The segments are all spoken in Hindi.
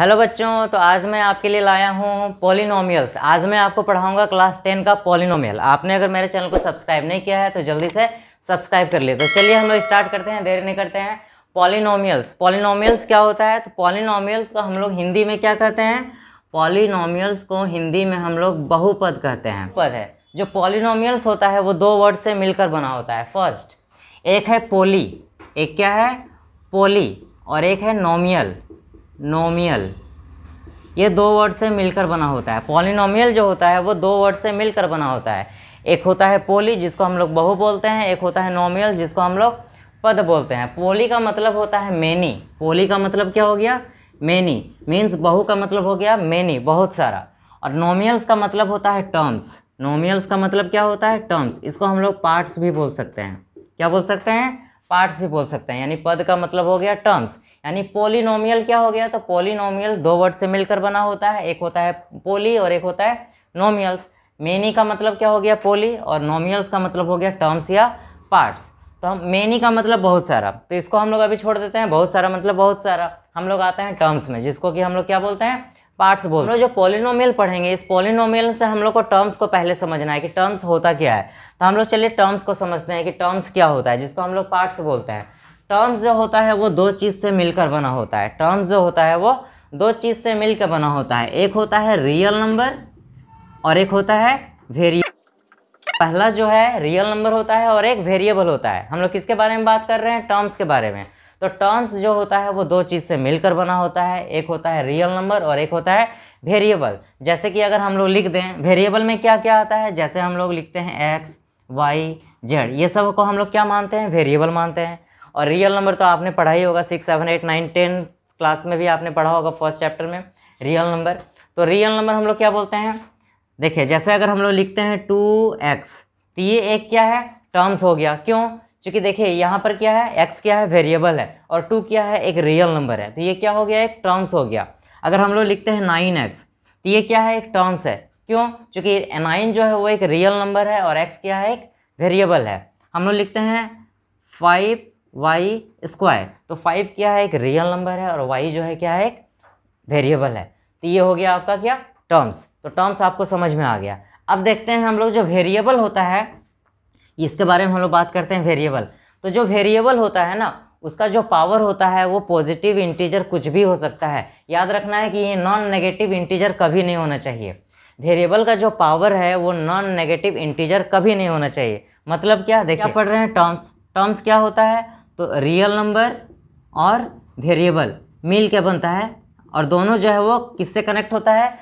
हेलो बच्चों तो आज मैं आपके लिए लाया हूँ पॉलिनोमियल्स आज मैं आपको पढ़ाऊंगा क्लास टेन का पॉलिनोमियल आपने अगर मेरे चैनल को सब्सक्राइब नहीं किया है तो जल्दी से सब्सक्राइब कर लिए तो चलिए हम लोग स्टार्ट करते हैं देर नहीं करते हैं पॉलिनोमियल्स पॉलिनोमियल्स क्या होता है तो पॉलिनोमियल्स को हम लोग हिंदी में क्या कहते हैं पॉलिनोमियल्स को हिंदी में हम लोग बहुपद कहते हैं पद है जो पॉलिनोमियल्स होता है वो दो वर्ड से मिलकर बना होता है फर्स्ट एक है पोली एक क्या है पोली और एक है नोमियल नोमियल ये दो वर्ड से मिलकर बना होता है पॉलिनोमियल जो होता है वो दो वर्ड से मिलकर बना होता है एक होता है पोली जिसको हम लोग बहु बोलते हैं एक होता है नोमियल जिसको हम लोग पद बोलते हैं पोली का मतलब होता है मेनी पोली का मतलब क्या हो गया मेनी मीन्स बहु का मतलब हो गया मेनी बहुत सारा और नोमियल्स का मतलब होता है टर्म्स नोमियल्स का मतलब क्या होता है टर्म्स इसको हम लोग पार्ट्स भी बोल सकते हैं क्या बोल सकते हैं पार्ट्स भी बोल सकते हैं यानी पद का मतलब हो गया टर्म्स यानी पोलिनोमियल क्या हो गया तो पोलिनोमियल दो वर्ड से मिलकर बना होता है एक होता है पोली और एक होता है नोमियल्स मेनी का मतलब क्या हो गया पोली और नोमियल्स का मतलब हो गया टर्म्स या पार्ट्स तो हम मेनी का मतलब बहुत सारा तो इसको हम लोग अभी छोड़ देते हैं बहुत सारा मतलब बहुत सारा हम लोग आते हैं टर्म्स में जिसको कि हम लोग क्या बोलते हैं पार्ट्स बोल जो पॉलिनोमियल पढ़ेंगे इस पॉलिनोमियल से हम लोग को टर्म्स को पहले समझना है कि टर्म्स होता क्या है तो हम लोग चलिए टर्म्स को समझते हैं कि टर्म्स क्या होता है जिसको हम लोग पार्ट्स बोलते हैं टर्म्स जो होता है वो दो चीज़ से मिलकर बना होता है टर्म्स जो होता है वो दो चीज़ से मिलकर बना होता है एक होता है रियल नंबर और एक होता है वेरिएबल पहला जो है रियल नंबर होता है और एक वेरिएबल होता है हम लोग किसके बारे में बात कर रहे हैं टर्म्स के बारे में तो टर्म्स जो होता है वो दो चीज़ से मिलकर बना होता है एक होता है रियल नंबर और एक होता है वेरिएबल जैसे कि अगर हम लोग लिख दें वेरिएबल में क्या क्या आता है जैसे हम लोग लिखते हैं एक्स वाई जेड ये सब को हम लोग क्या मानते हैं वेरिएबल मानते हैं और रियल नंबर तो आपने पढ़ा ही होगा six seven eight nine ten class में भी आपने पढ़ा होगा फर्स्ट चैप्टर में रियल नंबर तो रियल नंबर हम लोग क्या बोलते हैं देखिए जैसे अगर हम लोग लिखते हैं टू एक्स तो ये एक क्या है टर्म्स हो गया क्यों क्योंकि देखिए यहाँ पर क्या है एक्स क्या है वेरिएबल है और टू क्या है एक रियल नंबर है तो ये क्या हो गया एक टर्म्स हो गया अगर हम लोग लिखते हैं नाइन एक्स तो ये क्या है एक टर्म्स है क्यों क्योंकि नाइन जो है वो एक रियल नंबर है और एक्स क्या है एक वेरिएबल है हम लोग लिखते हैं फाइव वाई स्क्वायर तो फाइव क्या है एक रियल नंबर है और वाई जो है क्या है एक वेरिएबल है तो ये हो गया आपका क्या टर्म्स तो टर्म्स आपको समझ में आ गया अब देखते हैं हम लोग जो वेरिएबल होता है इसके बारे में हम लोग बात करते हैं वेरिएबल तो जो वेरिएबल होता है ना उसका जो पावर होता है वो पॉजिटिव इंटीजर कुछ भी हो सकता है याद रखना है कि ये नॉन नेगेटिव इंटीजर कभी नहीं होना चाहिए वेरिएबल का जो पावर है वो नॉन नेगेटिव इंटीजर कभी नहीं होना चाहिए मतलब क्या देखिए पढ़ रहे हैं टर्म्स टर्म्स क्या होता है तो रियल नंबर और वेरिएबल मिल के बनता है और दोनों जो है वो किससे कनेक्ट होता है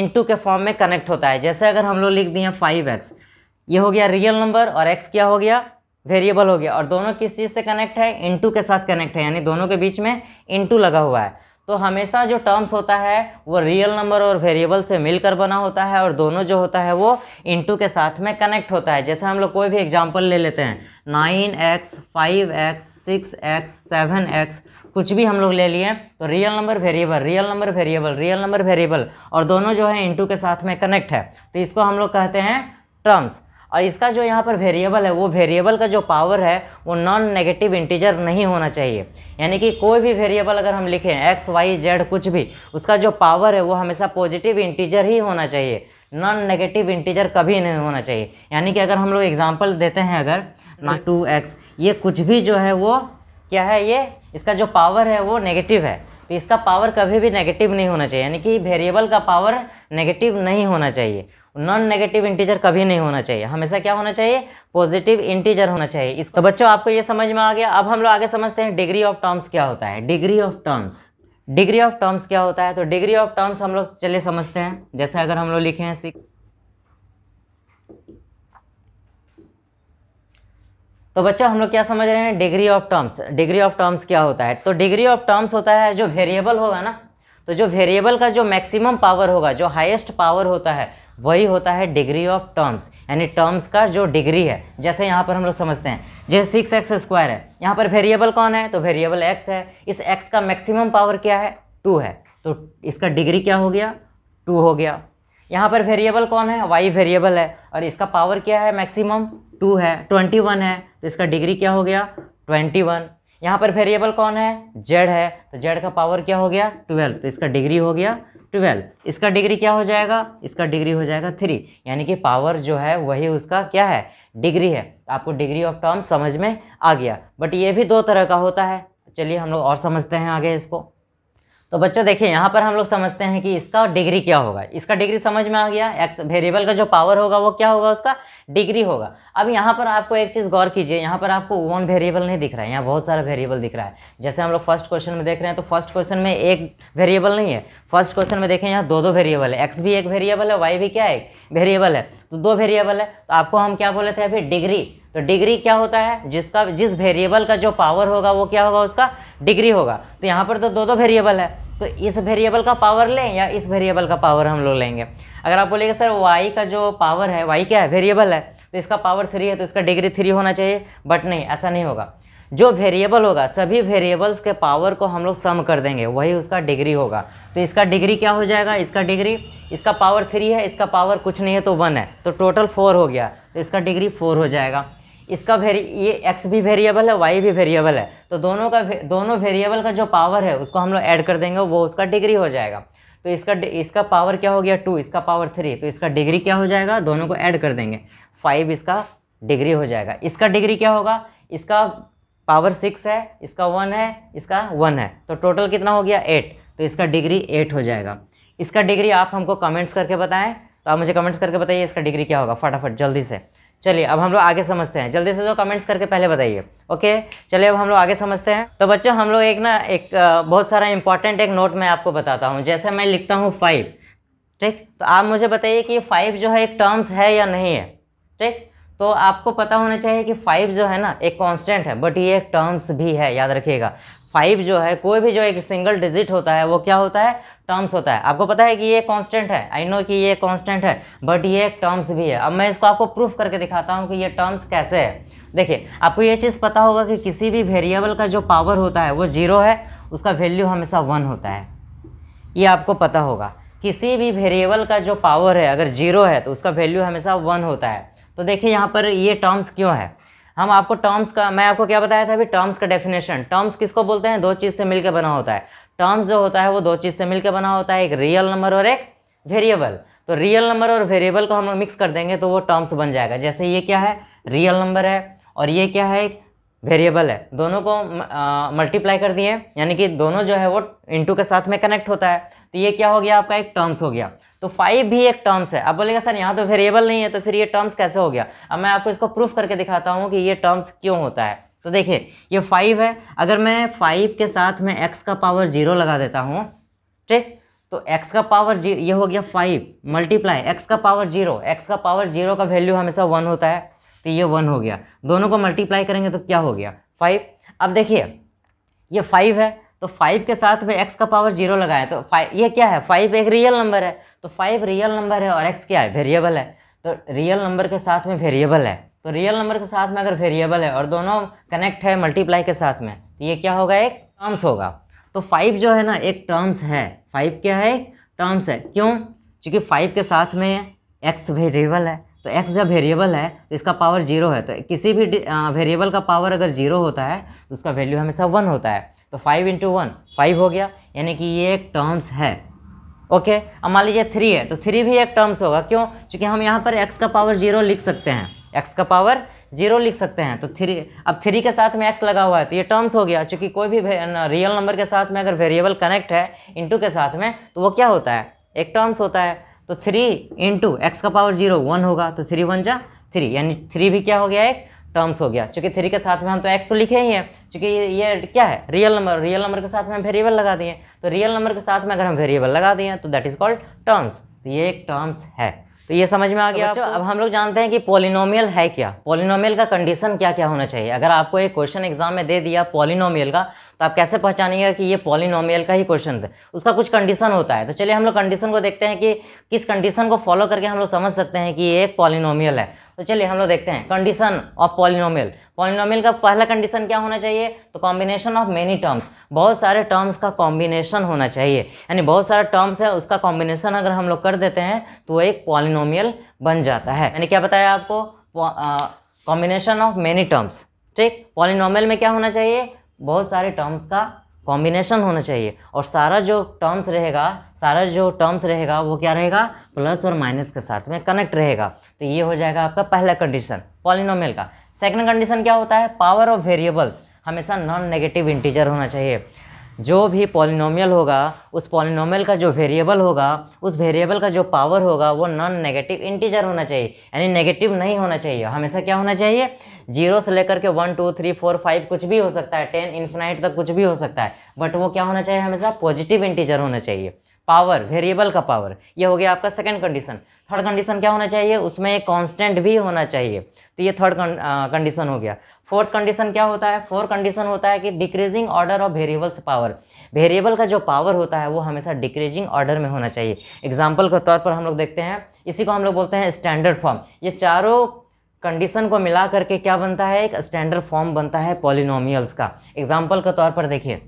इनटू के फॉर्म में कनेक्ट होता है जैसे अगर हम लोग लिख दिए फाइव एक्स ये हो गया रियल नंबर और एक्स क्या हो गया वेरिएबल हो गया और दोनों किस चीज़ से कनेक्ट है इंटू के साथ कनेक्ट है यानी दोनों के बीच में इंटू लगा हुआ है तो हमेशा जो टर्म्स होता है वो रियल नंबर और वेरिएबल से मिलकर बना होता है और दोनों जो होता है वो इंटू के साथ में कनेक्ट होता है जैसे हम लोग कोई भी एग्जाम्पल ले लेते हैं nine X five X six X seven X कुछ भी हम लोग ले लिए तो real number variable real number variable real number variable और दोनों जो है इंटू के साथ में कनेक्ट है तो इसको हम लोग कहते हैं टर्म्स और इसका जो यहाँ पर वेरिएबल है वो वेरिएबल का जो पावर है वो नॉन नेगेटिव इंटीजर नहीं होना चाहिए यानी कि कोई भी वेरिएबल अगर हम लिखें एक्स वाई जेड कुछ भी उसका जो पावर है वो हमेशा पॉजिटिव इंटीजर ही होना चाहिए नॉन नेगेटिव इंटीजर कभी नहीं होना चाहिए यानी कि अगर हम लोग एग्जाम्पल देते हैं अगर ना टू एक्स ये कुछ भी जो है वो क्या है ये इसका जो पावर है वो नेगेटिव है तो इसका पावर कभी भी नेगेटिव नहीं होना चाहिए यानी कि वेरिएबल का पावर नेगेटिव नहीं होना चाहिए नॉन नेगेटिव इंटीजर कभी नहीं होना चाहिए हमेशा क्या होना चाहिए पॉजिटिव इंटीजर होना चाहिए इसको तो बच्चों आपको ये समझ में आ गया अब हम लोग आगे समझते हैं डिग्री ऑफ टर्म्स क्या होता है degree of terms degree of terms क्या होता है तो डिग्री ऑफ टर्म्स हम लोग चलिए समझते हैं जैसे अगर हम लोग लिखे हैं सिक्स तो बच्चों हम लोग क्या समझ रहे हैं degree of terms degree of terms क्या होता है तो डिग्री ऑफ टर्म्स होता है जो वेरिएबल होगा ना तो जो वेरिएबल का जो मैक्सिमम पावर होगा जो हाईएस्ट पावर होता है वही होता है डिग्री ऑफ टर्म्स यानी टर्म्स का जो डिग्री है जैसे यहाँ पर हम लोग समझते हैं जैसे सिक्स एक्स स्क्वायर है यहाँ पर वेरिएबल कौन है तो वेरिएबल एक्स है इस एक्स का मैक्सिमम पावर क्या है टू है तो इसका डिग्री क्या हो गया टू हो गया यहाँ पर वेरिएबल कौन है वाई वेरिएबल है और इसका पावर क्या है मैक्सिमम टू है ट्वेंटी वन है तो इसका डिग्री क्या हो गया ट्वेंटी वन यहाँ पर वेरिएबल कौन है जेड है तो जेड का पावर क्या हो गया ट्वेल्व तो इसका डिग्री हो गया ट्वेल्व इसका डिग्री क्या हो जाएगा इसका डिग्री हो जाएगा थ्री यानी कि पावर जो है वही उसका क्या है डिग्री है तो आपको डिग्री ऑफ टर्म समझ में आ गया बट ये भी दो तरह का होता है चलिए हम लोग और समझते हैं आगे इसको तो बच्चों देखिए यहाँ पर हम लोग समझते हैं कि इसका डिग्री क्या होगा इसका डिग्री समझ में आ गया एक्स वेरिएबल का जो पावर होगा वो क्या होगा उसका डिग्री होगा अब यहाँ पर आपको एक चीज़ गौर कीजिए यहाँ पर आपको वन वेरिएबल नहीं दिख रहा है यहाँ बहुत सारा वेरिएबल दिख रहा है जैसे हम लोग फर्स्ट क्वेश्चन में देख रहे हैं तो फर्स्ट क्वेश्चन में एक वेरिएबल नहीं है फर्स्ट क्वेश्चन में देखें यहाँ दो दो वेरिएबल है एक्स भी एक वेरिएबल है वाई भी क्या है वेरिएबल है तो दो वेरिएबल है तो आपको हम क्या बोले थे अभी डिग्री तो डिग्री क्या होता है जिसका जिस वेरिएबल का जो पावर होगा वो क्या होगा उसका डिग्री होगा तो यहाँ पर तो दो दो वेरिएबल है तो इस वेरिएबल का पावर लें या इस वेरिएबल का पावर हम लोग लेंगे अगर आप बोलेंगे सर वाई का जो पावर है वाई क्या है वेरिएबल है तो इसका पावर थ्री है तो इसका डिग्री थ्री होना चाहिए बट नहीं ऐसा नहीं होगा जो वेरिएबल होगा सभी वेरिएबल्स के पावर को हम लोग सम कर देंगे वही उसका डिग्री होगा तो इसका डिग्री क्या हो जाएगा इसका डिग्री इसका पावर थ्री है इसका पावर कुछ नहीं है तो वन है तो टोटल फोर हो गया तो इसका डिग्री फोर हो जाएगा इसका वेरी ये एक्स भी वेरिएबल है वाई भी वेरिएबल है तो दोनों का दोनों वेरिएबल का जो पावर है उसको हम लोग ऐड कर देंगे वो उसका डिग्री हो जाएगा तो इसका इसका पावर क्या हो गया टू इसका पावर थ्री तो इसका डिग्री क्या हो जाएगा दोनों को ऐड कर देंगे फाइव इसका डिग्री हो जाएगा इसका डिग्री क्या होगा इसका पावर सिक्स है इसका वन है इसका वन है तो टोटल कितना हो गया एट तो इसका डिग्री एट हो जाएगा इसका डिग्री आप हमको कमेंट्स करके बताएं तो आप मुझे कमेंट्स करके बताइए इसका डिग्री क्या होगा फटाफट जल्दी से चलिए अब हम लोग आगे समझते हैं जल्दी से जो तो कमेंट्स करके पहले बताइए ओके चलिए अब हम लोग आगे समझते हैं तो बच्चों हम लोग एक ना एक बहुत सारा इंपॉर्टेंट एक नोट मैं आपको बताता हूँ जैसे मैं लिखता हूँ फाइव ठीक तो आप मुझे बताइए कि फाइव जो है एक टर्म्स है या नहीं है ठीक तो आपको पता होना चाहिए कि फाइव जो है ना एक कांस्टेंट है बट ये एक टर्म्स भी है याद रखिएगा फाइव जो है कोई भी जो एक सिंगल डिजिट होता है वो क्या होता है टर्म्स होता है आपको पता है कि ये कांस्टेंट है आई नो कि ये कांस्टेंट है बट ये एक टर्म्स भी है अब मैं इसको आपको प्रूफ करके दिखाता हूँ कि ये टर्म्स कैसे है देखिए आपको ये चीज़ पता होगा कि किसी भी वेरिएबल का जो पावर होता है वो जीरो है उसका वैल्यू हमेशा वन होता है ये आपको पता होगा किसी भी वेरिएबल का जो पावर है अगर जीरो है तो उसका वैल्यू हमेशा वन होता है तो देखिए यहाँ पर ये टर्म्स क्यों है हम आपको टर्म्स का मैं आपको क्या बताया था अभी टर्म्स का डेफिनेशन टर्म्स किसको बोलते हैं दो चीज़ से मिलकर बना होता है टर्म्स जो होता है वो दो चीज़ से मिलकर बना होता है एक रियल नंबर और एक वेरिएबल तो रियल नंबर और वेरिएबल को हम लोग मिक्स कर देंगे तो वो टर्म्स बन जाएगा जैसे ये क्या है रियल नंबर है और ये क्या है एक वेरिएबल है दोनों को मल्टीप्लाई कर दिए यानी कि दोनों जो है वो इनटू के साथ में कनेक्ट होता है तो ये क्या हो गया आपका एक टर्म्स हो गया तो फाइव भी एक टर्म्स है अब बोलेगा सर यहाँ तो वेरिएबल नहीं है तो फिर ये टर्म्स कैसे हो गया अब मैं आपको इसको प्रूफ करके दिखाता हूँ कि ये टर्म्स क्यों होता है तो देखिए ये फाइव है अगर मैं फाइव के साथ में एक्स का पावर जीरो लगा देता हूँ ठीक तो एक्स का पावर जी ये हो गया फाइव मल्टीप्लाई एक्स का पावर जीरो एक्स का पावर जीरो का वैल्यू हमेशा वन होता है तो ये वन हो गया दोनों को मल्टीप्लाई करेंगे तो क्या हो गया फाइव अब देखिए ये फाइव है तो फाइव के साथ में एक्स का पावर जीरो लगाए तो फाइव ये क्या है फाइव एक रियल नंबर है तो फाइव रियल नंबर है और एक्स क्या है वेरिएबल है तो रियल नंबर के साथ में वेरिएबल है तो रियल नंबर के साथ में अगर वेरिएबल है और दोनों कनेक्ट है मल्टीप्लाई के साथ में तो ये क्या होगा एक टर्म्स होगा तो फाइव जो है ना एक टर्म्स है फाइव क्या है एक टर्म्स है क्यों चूँकि फाइव के साथ में एक्स वेरिएबल है तो एक्स जब वेरिएबल है तो इसका पावर जीरो है तो किसी भी वेरिएबल का पावर अगर जीरो होता है तो उसका वैल्यू हमेशा वन होता है तो फाइव इंटू वन फाइव हो गया यानी कि ये एक टर्म्स है ओके अब मान लीजिए थ्री है तो थ्री भी एक टर्म्स होगा क्यों क्योंकि हम यहाँ पर एक्स का पावर जीरो लिख सकते हैं एक्स का पावर जीरो लिख सकते हैं तो थ्री अब थ्री के साथ में एक्स लगा हुआ है तो ये टर्म्स हो गया चूँकि कोई भी रियल नंबर के साथ में अगर वेरिएबल कनेक्ट है इंटू के साथ में तो वो क्या होता है एक टर्म्स होता है तो थ्री इंटू एक्स का पावर जीरो वन होगा तो थ्री वन जा थ्री यानी थ्री भी क्या हो गया एक टर्म्स हो गया चूंकि थ्री के साथ में हम तो एक्स तो लिखे ही हैं चूंकि ये, ये क्या है रियल नंबर रियल नंबर के साथ में हम वेरिएबल लगा दिए तो रियल नंबर के साथ में अगर हम वेरिएबल लगा दिए तो दैट इज़ कॉल्ड टर्म्स तो ये एक टर्म्स है तो ये समझ में आ तो गया तो अब हम लोग जानते हैं कि पोलिनोमियल है क्या पोलिनोमियल का कंडीशन क्या क्या होना चाहिए अगर आपको एक क्वेश्चन एग्जाम में दे दिया पोलिनोमियल का तो आप कैसे पहचानेंगे कि ये पोलिनोमियल का ही क्वेश्चन है उसका कुछ कंडीशन होता है तो चलिए हम लोग कंडीशन को देखते हैं कि किस कंडीशन को फॉलो करके हम लोग समझ सकते हैं कि ये एक पोलिनोमियल है तो चलिए हम लोग देखते हैं कंडीशन ऑफ पॉलिनोमियल पॉलिनोमियल का पहला कंडीशन क्या होना चाहिए तो कॉम्बिनेशन ऑफ मेनी टर्म्स बहुत सारे टर्म्स का कॉम्बिनेशन होना चाहिए यानी बहुत सारा टर्म्स है उसका कॉम्बिनेशन अगर हम लोग कर देते हैं तो एक पॉलिनोमियल बन जाता है यानी क्या बताया आपको कॉम्बिनेशन ऑफ मेनी टर्म्स ठीक पॉलिनोमियल में क्या होना चाहिए बहुत सारे टर्म्स का कॉम्बिनेशन होना चाहिए और सारा जो टर्म्स रहेगा सारा जो टर्म्स रहेगा वो क्या रहेगा प्लस और माइनस के साथ में कनेक्ट रहेगा तो ये हो जाएगा आपका पहला कंडीशन पॉलिनोमियल का सेकंड कंडीशन क्या होता है पावर ऑफ वेरिएबल्स हमेशा नॉन नेगेटिव इंटीजर होना चाहिए जो भी पॉलिनोमियल होगा उस पॉलिनोमियल का जो वेरिएबल होगा उस वेरिएबल का जो पावर होगा वो नॉन नेगेटिव इंटीजर होना चाहिए यानी नेगेटिव नहीं होना चाहिए हमेशा क्या होना चाहिए जीरो से लेकर के one two three four five कुछ भी हो सकता है टेन इन्फिनाइट तक कुछ भी हो सकता है बट वो क्या होना चाहिए हमेशा पॉजिटिव इंटीजर होना चाहिए पावर वेरिएबल का पावर ये हो गया आपका सेकंड कंडीशन थर्ड कंडीशन क्या होना चाहिए उसमें एक कांस्टेंट भी होना चाहिए तो ये थर्ड कंडीशन हो गया फोर्थ कंडीशन क्या होता है फोर्थ कंडीशन होता है कि decreasing order of variables power variable का जो पावर होता है वो हमेशा डिक्रीजिंग ऑर्डर में होना चाहिए एग्जाम्पल के तौर पर हम लोग देखते हैं इसी को हम लोग बोलते हैं स्टैंडर्ड फॉर्म ये चारों कंडीशन को मिला करके क्या बनता है एक स्टैंडर्ड फॉर्म बनता है पॉलिनोमियल्स का एग्जाम्पल के तौर पर देखिए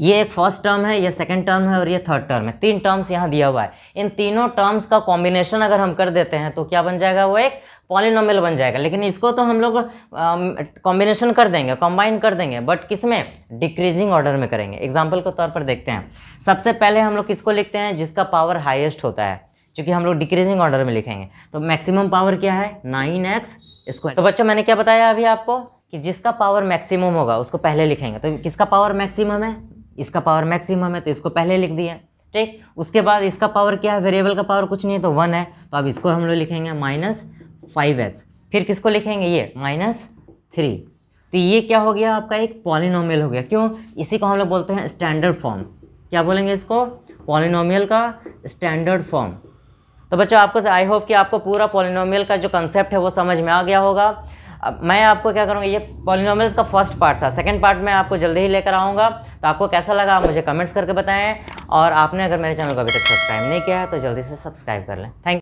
ये एक फर्स्ट टर्म है ये सेकेंड टर्म है और ये थर्ड टर्म है तीन टर्म्स यहाँ दिया हुआ है इन तीनों टर्म्स का कॉम्बिनेशन अगर हम कर देते हैं तो क्या बन जाएगा वो एक पॉलिनोमल बन जाएगा लेकिन इसको तो हम लोग कॉम्बिनेशन कर देंगे कंबाइन कर देंगे बट किस में डिक्रीजिंग ऑर्डर में करेंगे एग्जाम्पल के तौर पर देखते हैं सबसे पहले हम लोग किसको लिखते हैं जिसका पावर हाइएस्ट होता है क्योंकि हम लोग डिक्रीजिंग ऑर्डर में लिखेंगे तो मैक्सिमम पावर क्या है नाइन एक्स स्क्वायर तो बच्चों मैंने क्या बताया अभी आपको कि जिसका पावर मैक्सिमम होगा उसको पहले लिखेंगे तो किसका पावर मैक्सिमम है इसका पावर मैक्सिमम है तो इसको पहले लिख दिया ठीक उसके बाद इसका पावर क्या है वेरिएबल का पावर कुछ नहीं है तो वन है तो अब इसको हम लोग लिखेंगे माइनस फाइव एक्स फिर किसको लिखेंगे ये माइनस थ्री तो ये क्या हो गया आपका एक पॉलिनोमियल हो गया क्यों इसी को हम लोग बोलते हैं स्टैंडर्ड फॉर्म क्या बोलेंगे इसको पॉलिनोमियल का स्टैंडर्ड फॉर्म तो बच्चों आपको आई होप कि आपको पूरा पॉलिनोमियल का जो कंसेप्ट है वो समझ में आ गया होगा अब मैं आपको क्या करूँगा ये पॉलिनोमल्स का फर्स्ट पार्ट था सेकेंड पार्ट मैं आपको जल्दी ही लेकर आऊँगा तो आपको कैसा लगा आप मुझे कमेंट्स करके बताएं और आपने अगर मेरे चैनल को अभी तक सब्सक्राइब नहीं किया है तो जल्दी से सब्सक्राइब कर लें थैंक